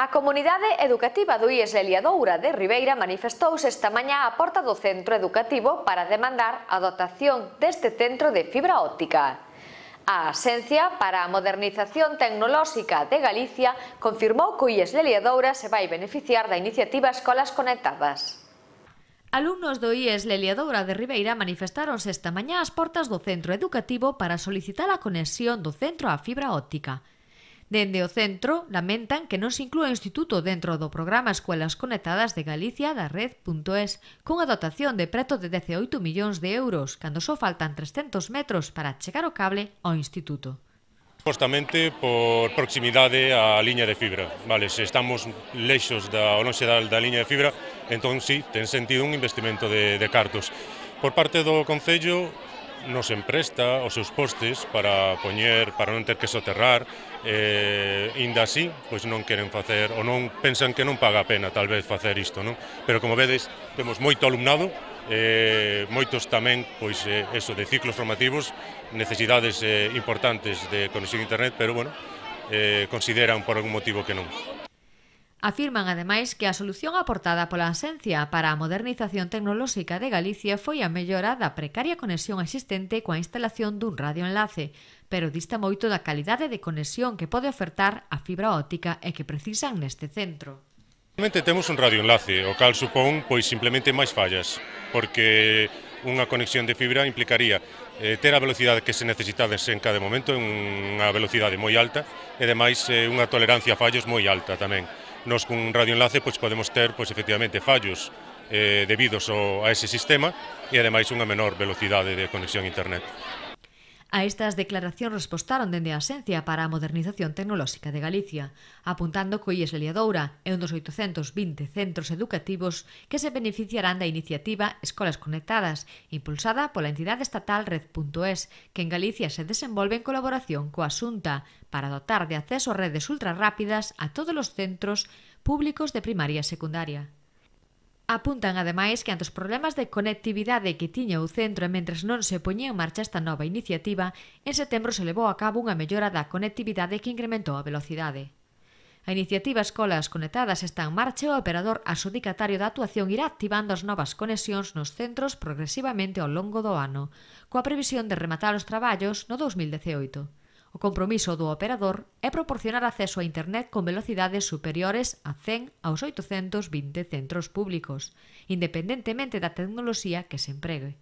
A comunidade educativa do IES Doura de Ribeira manifestouse esta mañá a porta do centro educativo para demandar a dotación deste centro de fibra óptica. A Axencia para a Modernización Tecnolóxica de Galicia confirmou que o IES Leliadoura se vai beneficiar da iniciativa Escolas Conectadas. Alumnos do IES Leliadoura de Ribeira manifestaronse esta mañá ás portas do centro educativo para solicitar a conexión do centro á fibra óptica. Dende o centro lamentan que non se inclúa o Instituto dentro do programa Escuelas Conectadas de Galicia da Red.es, cunha dotación de preto de 18 millóns de euros, cando só faltan 300 metros para chegar o cable ao Instituto. Supostamente por proximidade á liña de fibra. Vale, se estamos lexos da lonxe da, da liña de fibra, entón sí, ten sentido un investimento de, de cartos. Por parte do Concello, nos empresta os seus postes para poñer para non ter que soterrar eh, inda así, pois non queren facer ou non pensan que non paga a pena tal vez facer isto, non? Pero como vedes, temos moito alumnado eh, moitos tamén pois eh, eso de ciclos formativos, necesidades eh, importantes de conexión a internet, pero bueno, eh, consideran por algún motivo que non. Afirman ademais que a solución aportada pola asencia para a modernización tecnolóxica de Galicia foi a mellora da precaria conexión existente coa instalación dun radioenlace, pero dista moito da calidade de conexión que pode ofertar a fibra óptica e que precisan neste centro. Realmente temos un radioenlace, o cal supón pois simplemente máis fallas, porque unha conexión de fibra implicaría eh, ter a velocidade que se necesita en cada momento, unha velocidade moi alta, e ademais eh, unha tolerancia a fallos moi alta tamén nos cun radioenlace pois, podemos ter pois, efectivamente fallos eh, debidos ao, a ese sistema e ademais unha menor velocidade de conexión a internet. A estas declaracións respostaron dende a Axencia para a Modernización Tecnolóxica de Galicia, apuntando que o IES Leliadoura é un dos 820 centros educativos que se beneficiarán da iniciativa Escolas Conectadas, impulsada pola entidade estatal Red.es, que en Galicia se desenvolve en colaboración coa Xunta para dotar de acceso a redes ultrarrápidas a todos os centros públicos de primaria e secundaria. Apuntan ademais que ante os problemas de conectividade que tiña o centro e mentres non se poñía en marcha esta nova iniciativa, en setembro se levou a cabo unha mellora da conectividade que incrementou a velocidade. A iniciativa Escolas Conectadas está en marcha e o operador adxudicatario da actuación irá activando as novas conexións nos centros progresivamente ao longo do ano, coa previsión de rematar os traballos no 2018. O compromiso do operador é proporcionar acceso a Internet con velocidades superiores a 100 aos 820 centros públicos, independentemente da tecnoloxía que se empregue.